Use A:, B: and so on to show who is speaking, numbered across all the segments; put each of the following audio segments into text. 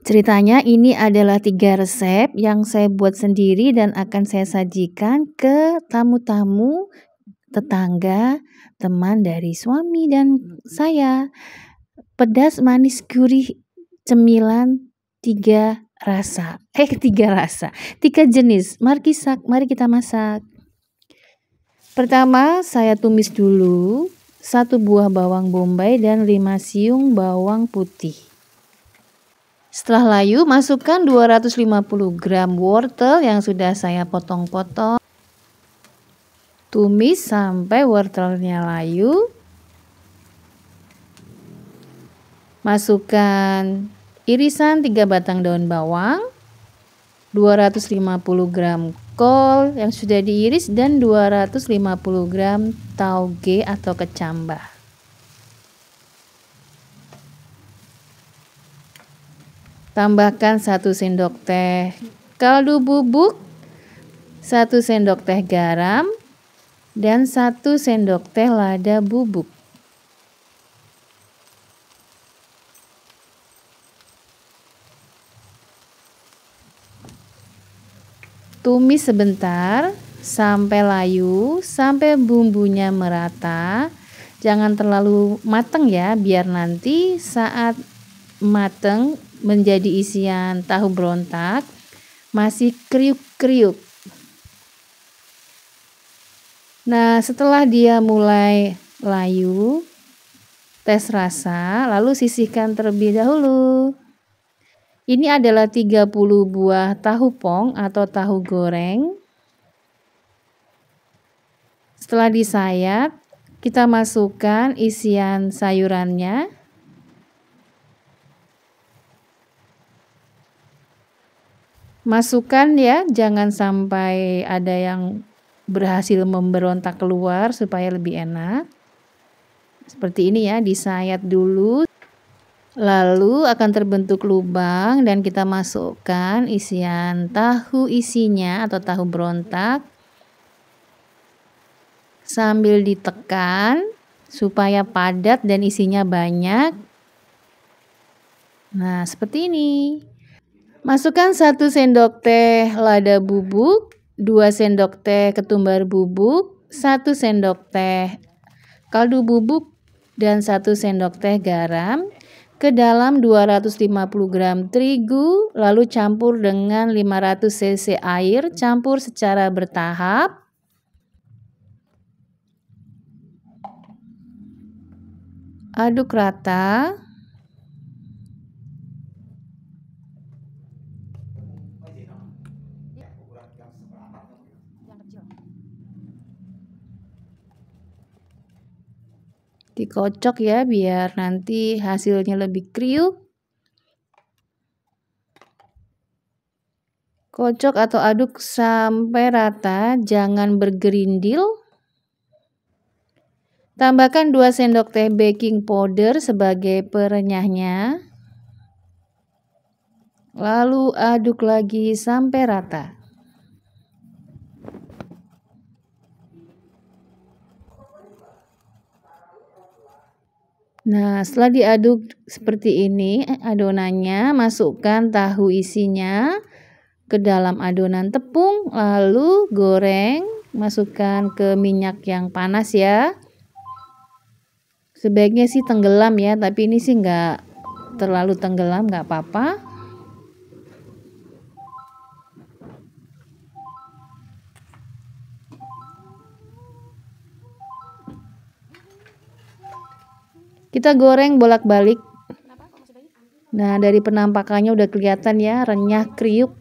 A: Ceritanya ini adalah tiga resep yang saya buat sendiri dan akan saya sajikan ke tamu-tamu, tetangga, teman dari suami dan saya. Pedas, manis, gurih, cemilan, tiga rasa. Eh, tiga rasa. Tiga jenis. Mari, kisak, mari kita masak. Pertama, saya tumis dulu satu buah bawang bombay dan lima siung bawang putih. Setelah layu, masukkan 250 gram wortel yang sudah saya potong-potong. Tumis sampai wortelnya layu. Masukkan irisan 3 batang daun bawang, 250 gram kol yang sudah diiris dan 250 gram tauge atau kecambah. Tambahkan 1 sendok teh kaldu bubuk, 1 sendok teh garam, dan 1 sendok teh lada bubuk. Tumis sebentar sampai layu, sampai bumbunya merata. Jangan terlalu mateng ya, biar nanti saat mateng menjadi isian tahu berontak masih kriuk-kriuk. Nah, setelah dia mulai layu, tes rasa, lalu sisihkan terlebih dahulu. Ini adalah 30 buah tahu pong atau tahu goreng. Setelah disayat, kita masukkan isian sayurannya. masukan ya, jangan sampai ada yang berhasil memberontak keluar supaya lebih enak. Seperti ini ya, disayat dulu. Lalu akan terbentuk lubang dan kita masukkan isian tahu isinya atau tahu berontak. Sambil ditekan supaya padat dan isinya banyak. Nah, seperti ini. Masukkan 1 sendok teh lada bubuk, 2 sendok teh ketumbar bubuk, 1 sendok teh kaldu bubuk dan 1 sendok teh garam ke dalam 250 gram terigu, lalu campur dengan 500 cc air, campur secara bertahap. Aduk rata. Dikocok ya biar nanti hasilnya lebih kriuk. Kocok atau aduk sampai rata, jangan bergerindil. Tambahkan 2 sendok teh baking powder sebagai perenyahnya. Lalu aduk lagi sampai rata. Nah, setelah diaduk seperti ini adonannya, masukkan tahu isinya ke dalam adonan tepung, lalu goreng, masukkan ke minyak yang panas ya. Sebaiknya sih tenggelam ya, tapi ini sih nggak terlalu tenggelam, nggak apa-apa. Kita goreng bolak-balik. Nah, dari penampakannya udah kelihatan ya, renyah kriuk.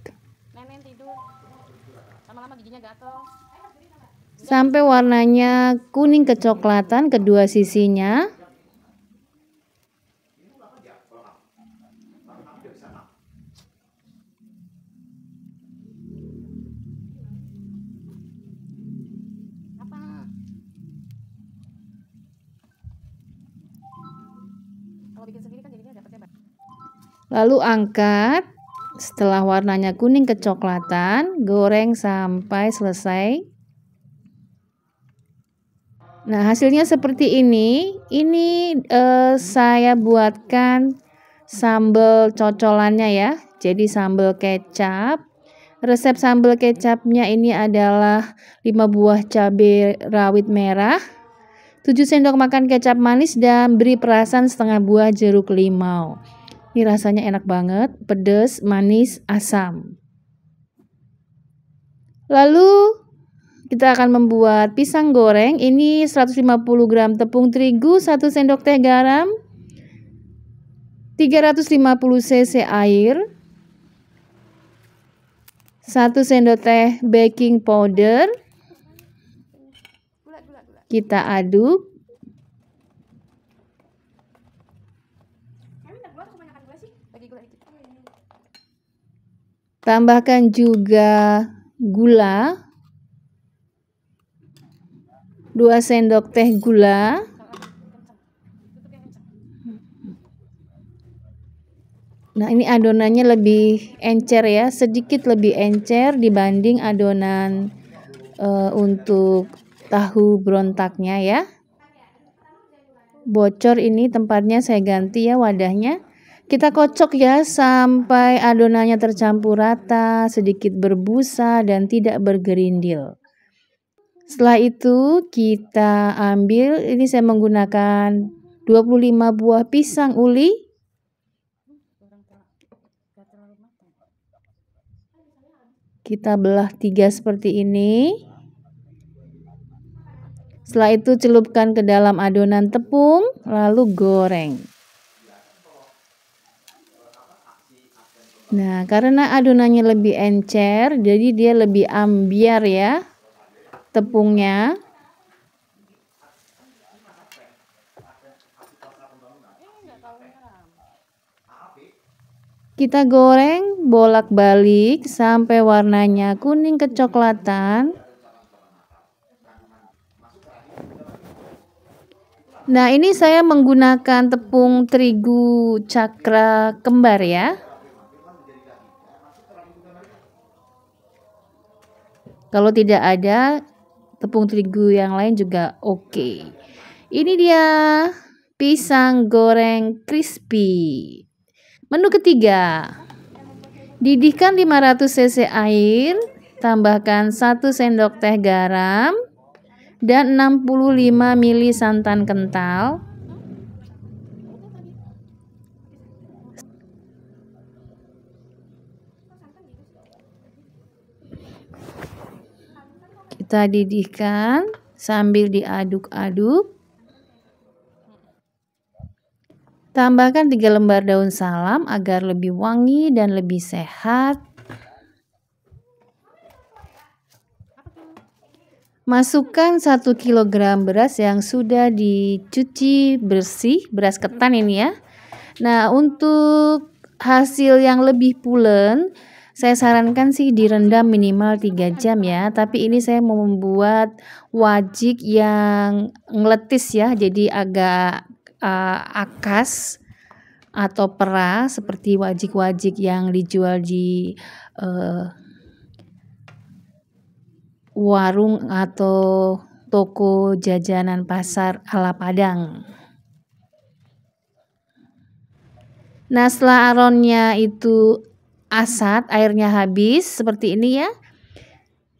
A: Sampai warnanya kuning kecoklatan kedua sisinya. Kan Lalu angkat. Setelah warnanya kuning kecoklatan, goreng sampai selesai. Nah, hasilnya seperti ini. Ini eh, saya buatkan sambal cocolannya ya. Jadi sambal kecap. Resep sambal kecapnya ini adalah 5 buah cabai rawit merah, 7 sendok makan kecap manis dan beri perasan setengah buah jeruk limau. Ini rasanya enak banget, pedas, manis, asam. Lalu kita akan membuat pisang goreng. Ini 150 gram tepung terigu, 1 sendok teh garam, 350 cc air, 1 sendok teh baking powder, kita aduk. Tambahkan juga gula. 2 sendok teh gula. Nah, ini adonannya lebih encer ya, sedikit lebih encer dibanding adonan uh, untuk tahu berontaknya ya. Bocor ini tempatnya saya ganti ya wadahnya. Kita kocok ya sampai adonannya tercampur rata, sedikit berbusa dan tidak bergerindil. Setelah itu kita ambil, ini saya menggunakan 25 buah pisang uli. Kita belah tiga seperti ini. Setelah itu celupkan ke dalam adonan tepung lalu goreng. Nah, karena adonannya lebih encer, jadi dia lebih ambiar ya tepungnya. Kita goreng bolak-balik sampai warnanya kuning kecoklatan. Nah, ini saya menggunakan tepung terigu cakra kembar ya. Kalau tidak ada tepung terigu yang lain juga oke. Okay. Ini dia pisang goreng crispy. Menu ketiga. Didihkan 500 cc air, tambahkan 1 sendok teh garam, dan 65 ml santan kental. Kita didihkan sambil diaduk-aduk. Tambahkan 3 lembar daun salam agar lebih wangi dan lebih sehat. Masukkan 1 kg beras yang sudah dicuci bersih, beras ketan ini ya. Nah, untuk hasil yang lebih pulen, saya sarankan sih direndam minimal 3 jam ya. Tapi ini saya mau membuat wajik yang ngeletis ya, jadi agak uh, akas atau pera seperti wajik-wajik yang dijual di uh, warung atau toko jajanan pasar ala Padang. Nah setelah aronnya itu asat, airnya habis seperti ini ya.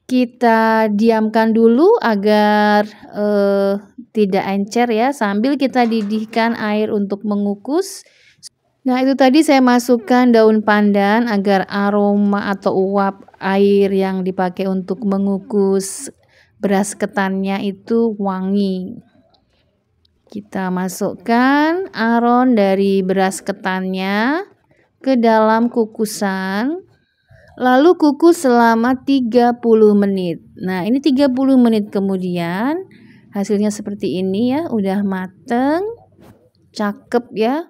A: Kita diamkan dulu agar eh, tidak encer ya sambil kita didihkan air untuk mengukus Nah, itu tadi saya masukkan daun pandan agar aroma atau uap air yang dipakai untuk mengukus beras ketannya itu wangi. Kita masukkan aron dari beras ketannya ke dalam kukusan. Lalu kukus selama 30 menit. Nah, ini 30 menit kemudian hasilnya seperti ini ya, udah mateng. Cakep ya.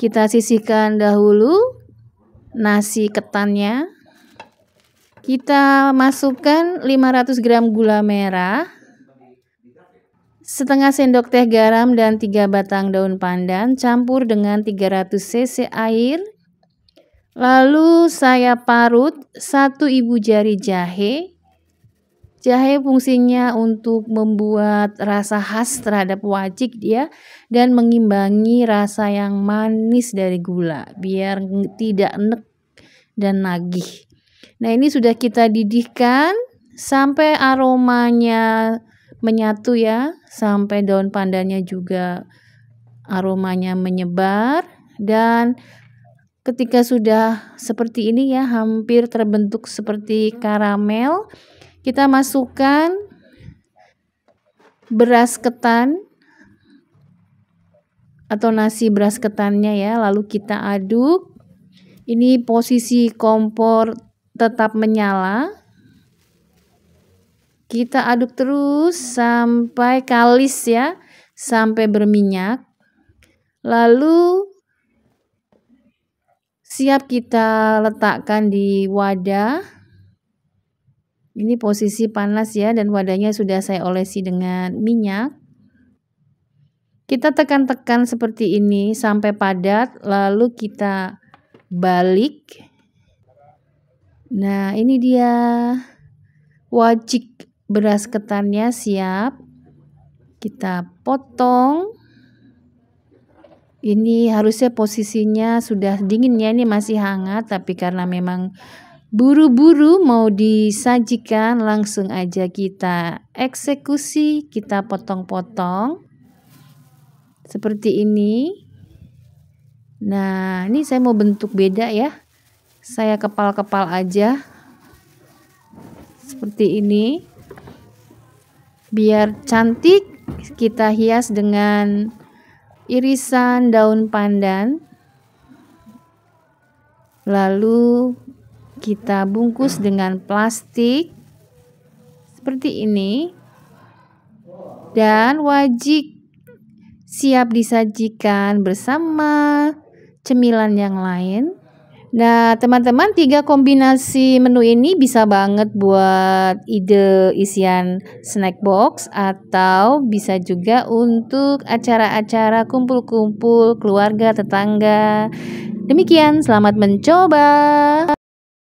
A: Kita sisihkan dahulu nasi ketannya. Kita masukkan 500 gram gula merah, setengah sendok teh garam dan 3 batang daun pandan campur dengan 300 cc air. Lalu saya parut satu ibu jari jahe Jahe fungsinya untuk membuat rasa khas terhadap wajik dia dan mengimbangi rasa yang manis dari gula biar tidak nek dan nagih. Nah, ini sudah kita didihkan sampai aromanya menyatu ya, sampai daun pandannya juga aromanya menyebar dan ketika sudah seperti ini ya hampir terbentuk seperti karamel kita masukkan beras ketan atau nasi beras ketannya ya, lalu kita aduk. Ini posisi kompor tetap menyala. Kita aduk terus sampai kalis ya, sampai berminyak. Lalu siap kita letakkan di wadah ini posisi panas ya dan wadahnya sudah saya olesi dengan minyak. Kita tekan-tekan seperti ini sampai padat lalu kita balik. Nah ini dia wajik beras ketannya siap. Kita potong. Ini harusnya posisinya sudah dingin ya, ini masih hangat tapi karena memang buru-buru mau disajikan langsung aja kita eksekusi kita potong-potong seperti ini nah ini saya mau bentuk beda ya saya kepal-kepal aja seperti ini biar cantik kita hias dengan irisan daun pandan lalu kita bungkus dengan plastik seperti ini dan wajik siap disajikan bersama cemilan yang lain. Nah, teman-teman, tiga kombinasi menu ini bisa banget buat ide isian snack box atau bisa juga untuk acara-acara kumpul-kumpul keluarga, tetangga. Demikian, selamat mencoba.